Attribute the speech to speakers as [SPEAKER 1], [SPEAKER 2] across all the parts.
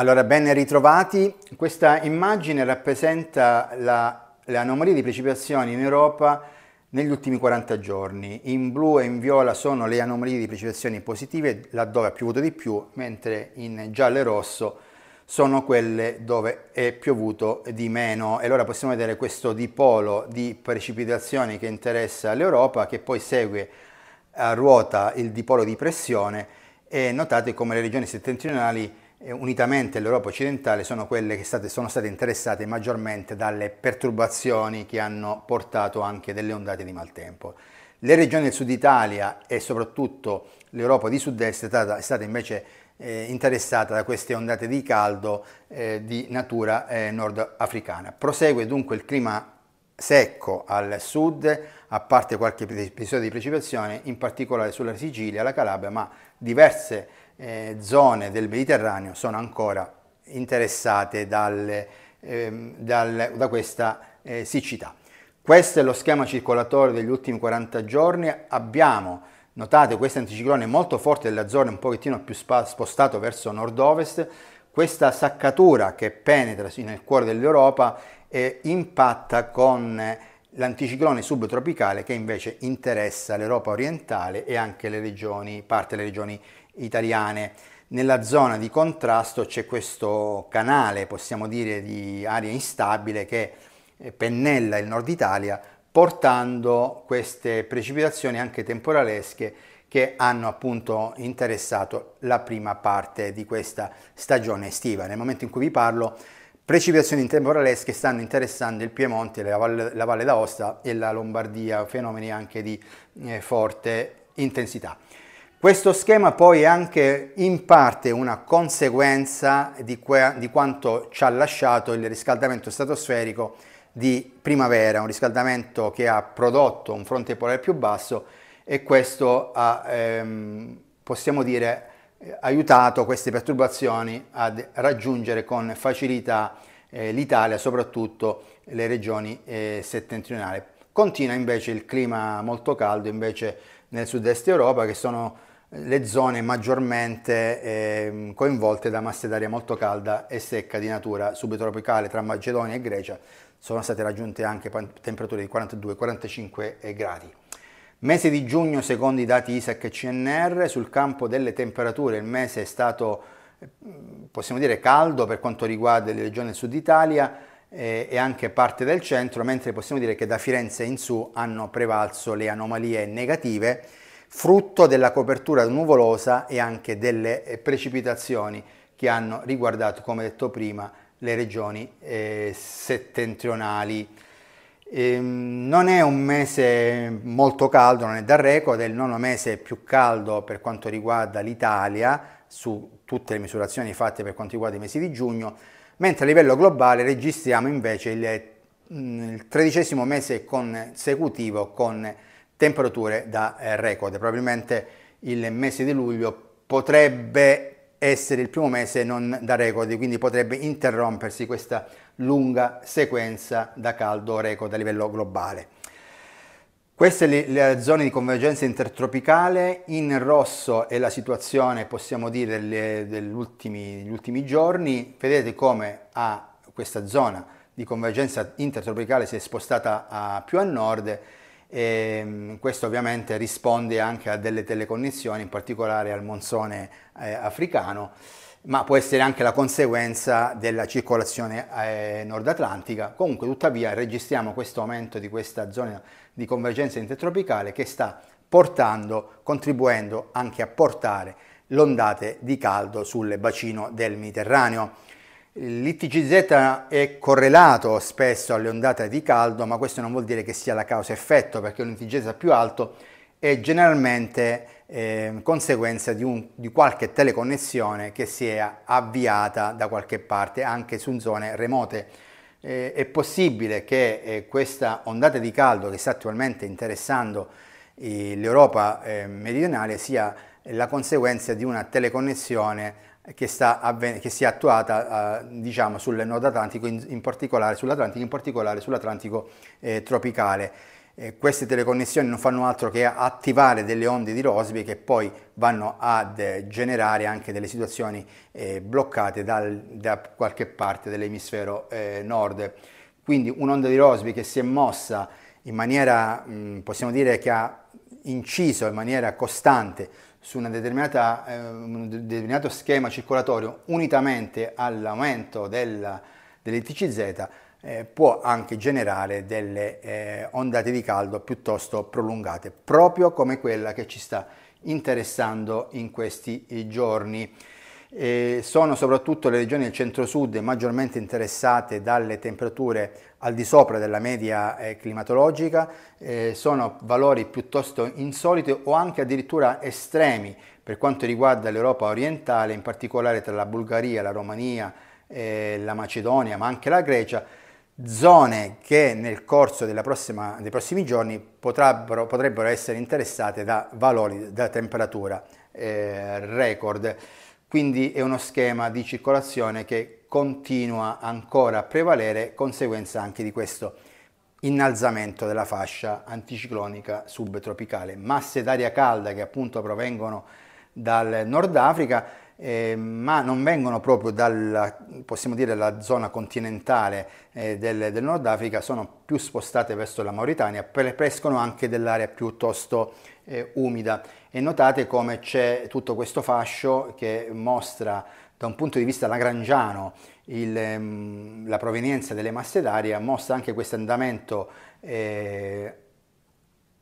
[SPEAKER 1] Allora, ben ritrovati. Questa immagine rappresenta la, le anomalie di precipitazioni in Europa negli ultimi 40 giorni. In blu e in viola sono le anomalie di precipitazioni positive, laddove ha piovuto di più, mentre in giallo e rosso sono quelle dove è piovuto di meno. E allora possiamo vedere questo dipolo di precipitazioni che interessa l'Europa, che poi segue a eh, ruota il dipolo di pressione e notate come le regioni settentrionali unitamente all'Europa occidentale, sono quelle che state, sono state interessate maggiormente dalle perturbazioni che hanno portato anche delle ondate di maltempo. Le regioni del sud Italia e soprattutto l'Europa di sud-est è stata, è stata invece eh, interessata da queste ondate di caldo eh, di natura eh, nordafricana. Prosegue dunque il clima secco al sud, a parte qualche episodio di precipitazione, in particolare sulla Sicilia, la Calabria, ma diverse eh, zone del Mediterraneo sono ancora interessate dal, ehm, dal, da questa eh, siccità. Questo è lo schema circolatorio degli ultimi 40 giorni, abbiamo notato questo anticiclone molto forte della zona, un pochettino più spa, spostato verso nord-ovest, questa saccatura che penetra nel cuore dell'Europa eh, impatta con eh, l'anticiclone subtropicale che invece interessa l'Europa orientale e anche le regioni, parte delle regioni italiane. Nella zona di contrasto c'è questo canale, possiamo dire, di aria instabile che eh, pennella il nord Italia portando queste precipitazioni anche temporalesche che hanno appunto interessato la prima parte di questa stagione estiva. Nel momento in cui vi parlo precipitazioni temporalesche stanno interessando il Piemonte, la Valle, la Valle d'Aosta e la Lombardia, fenomeni anche di eh, forte intensità. Questo schema poi è anche in parte una conseguenza di, di, quanto ci ha lasciato il riscaldamento stratosferico di primavera, un riscaldamento che ha prodotto un fronte polare più basso e questo ha, ehm, possiamo dire, eh, aiutato queste perturbazioni a raggiungere con facilità eh, l'Italia, soprattutto le regioni eh, settentrionali. Continua invece il clima molto caldo invece nel sud-est Europa che sono eh, le zone maggiormente eh, coinvolte da masse d'aria molto calda e secca di natura subtropicale tra Macedonia e Grecia sono state raggiunte anche temperature di 42-45 eh, gradi. Mese di giugno, secondo i dati ISAC e CNR, sul campo delle temperature il mese è stato, eh, possiamo dire, caldo per quanto riguarda le regioni del sud Italia eh, e anche parte del centro, mentre possiamo dire che da Firenze in su hanno prevalso le anomalie negative, frutto della copertura nuvolosa e anche delle eh, precipitazioni che hanno riguardato, come detto prima, le regioni settentrionali. Ehm, non è un mese molto caldo, non è da record, è il nono mese più caldo per quanto riguarda l'Italia su tutte le misurazioni fatte per quanto riguarda i mesi di giugno, mentre a livello globale registriamo invece il, mm, il tredicesimo mese consecutivo con temperature da eh, record. Probabilmente il mese di luglio potrebbe essere il primo mese non da record, quindi potrebbe interrompersi questa lunga sequenza da caldo record a livello globale. Queste le, zone di convergenza intertropicale, in rosso è la situazione, possiamo dire, degli ultimi, ultimi giorni, vedete come a questa zona di convergenza intertropicale si è spostata a più a nord e mm, questo ovviamente risponde anche a delle teleconnessioni, in particolare al monsone eh, africano ma può essere anche la conseguenza della circolazione eh, nordatlantica. Comunque, tuttavia, registriamo questo aumento di questa zona di convergenza intertropicale che sta portando, contribuendo anche a portare l'ondate di caldo sul bacino del Mediterraneo. L'ITGZ è correlato spesso alle ondate di caldo, ma questo non vuol dire che sia la causa effetto, perché un ITGZ più alto è generalmente eh, conseguenza di, un, di, qualche teleconnessione che si è avviata da qualche parte anche su zone remote. Eh, è possibile che eh, questa ondata di caldo che sta attualmente interessando eh, l'Europa eh, meridionale sia la conseguenza di una teleconnessione che, avven- che, si è attuata eh, diciamo, sul Nord Atlantico, in, in particolare sull'Atlantico, in particolare sull'Atlantico eh, tropicale. Eh, queste teleconnessioni non fanno altro che attivare delle onde di Rossby che poi vanno ad eh, generare anche delle situazioni eh, bloccate dal, da qualche parte dell'emisfero eh, nord. Quindi un'onda di Rossby che si è mossa in maniera, mh, mm, possiamo dire che ha inciso in maniera costante su eh, un determinato schema circolatorio unitamente all'aumento dell'ITCZ eh, può anche generare delle eh, ondate di caldo piuttosto prolungate, proprio come quella che ci sta interessando in questi eh, giorni. Eh, sono soprattutto le regioni del centro-sud maggiormente interessate dalle temperature al di sopra della media eh, climatologica, eh, sono valori piuttosto insoliti o anche addirittura estremi per quanto riguarda l'Europa orientale, in particolare tra la Bulgaria, la Romania, eh, la Macedonia, ma anche la Grecia, zone che nel corso prossima, dei prossimi giorni potrebbero, potrebbero, essere interessate da valori, da temperatura eh, record. Quindi è uno schema di circolazione che continua ancora a prevalere, conseguenza anche di questo innalzamento della fascia anticiclonica subtropicale. Masse d'aria calda che appunto provengono dal Nord Africa eh, ma non vengono proprio dalla, possiamo dire, la zona continentale eh, del, del, Nord Africa, sono più spostate verso la Mauritania, prescono anche dell'area piuttosto eh, umida. E notate come c'è tutto questo fascio che mostra da un punto di vista lagrangiano il, ehm, la provenienza delle masse d'aria, mostra anche questo andamento eh,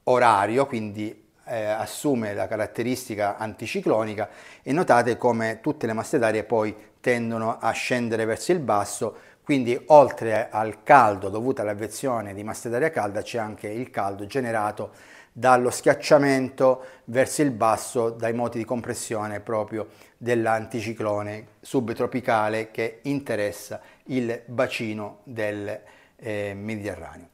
[SPEAKER 1] orario, quindi eh, assume la caratteristica anticiclonica e notate come tutte le masse d'aria poi tendono a scendere verso il basso, quindi oltre al caldo dovuto all'avvezione di masse d'aria calda c'è anche il caldo generato dallo schiacciamento verso il basso dai moti di compressione proprio dell'anticiclone subtropicale che interessa il bacino del eh, Mediterraneo.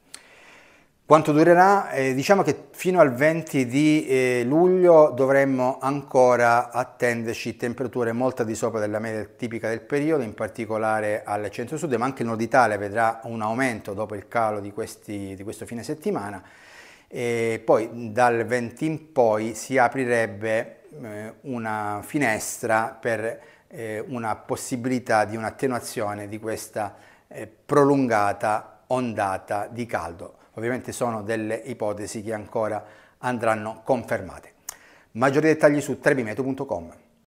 [SPEAKER 1] Quanto durerà? Eh, diciamo che fino al 20 di eh, luglio dovremmo ancora attenderci temperature molto di sopra della media tipica del periodo, in particolare al centro-sud, ma anche il nord Italia vedrà un aumento dopo il calo di, questi, di questo fine settimana. E poi dal 20 in poi si aprirebbe eh, una finestra per eh, una possibilità di un'attenuazione di questa eh, prolungata ondata di caldo. Ovviamente sono delle ipotesi che ancora andranno confermate. Maggiori dettagli su trebimeto.com.